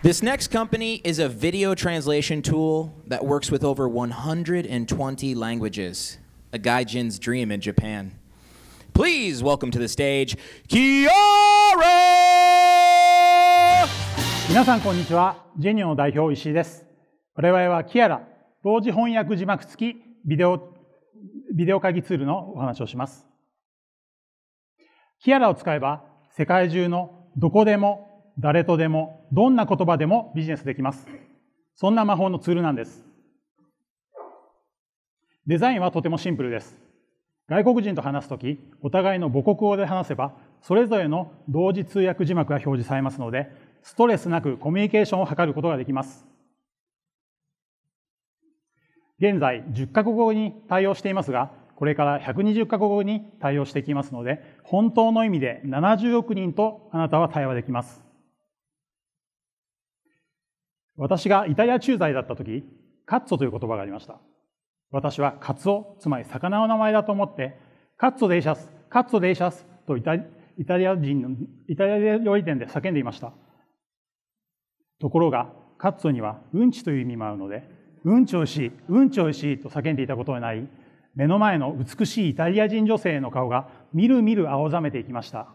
This next company is a video translation tool that works with over 120 languages, a gaijin's dream in Japan. Please welcome to the stage, Kiara! 皆さんこんにちは。ジェニオの代表石井です。我々はキアラ、同時翻訳字幕付きビデオ、ビデオ会議ツールのお話をします。キアラを使えば世界中のどこでも誰とでも、どんな言葉でもビジネスできます。そんな魔法のツールなんです。デザインはとてもシンプルです。外国人と話すとき、お互いの母国語で話せば、それぞれの同時通訳字幕が表示されますので、ストレスなくコミュニケーションを図ることができます。現在、10カ国語に対応していますが、これから120カ国語に対応していきますので、本当の意味で70億人とあなたは対話できます。私がイタリア駐在だった時、カッツォという言葉がありました。私はカツオ、つまり魚の名前だと思って、カッツォデイシャス、カッツォデイシャスとイタイタリア人の、イタリア料理店で叫んでいました。ところが、カッツォにはうんちという意味もあるので、うんちおいしい、うんちおいしいと叫んでいたことにない目の前の美しいイタリア人女性の顔がみるみる青ざめていきました。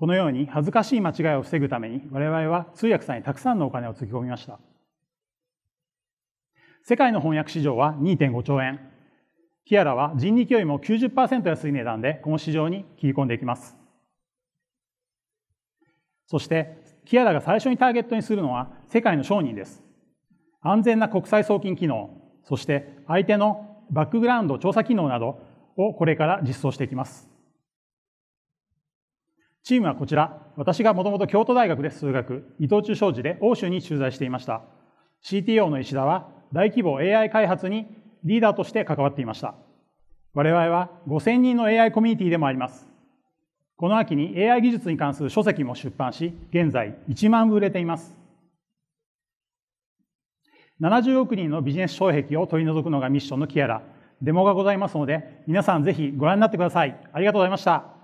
このように恥ずかしい間違いを防ぐために我々は通訳さんにたくさんのお金をつぎ込みました。世界の翻訳市場は2.5兆円。キアラは人力よりも90%安い値段でこの市場に切り込んでいきます。そしてキアラが最初にターゲットにするのは世界の商人です。安全な国際送金機能、そして相手のバックグラウンド調査機能などをこれから実装していきます。チームはこちら、私がもともと京都大学で数学、伊藤忠商事で欧州に駐在していました。CTO の石田は大規模 AI 開発にリーダーとして関わっていました。我々は5000人の AI コミュニティでもあります。この秋に AI 技術に関する書籍も出版し、現在1万部売れています。70億人のビジネス障壁を取り除くのがミッションのキアラ。デモがございますので、皆さんぜひご覧になってください。ありがとうございました。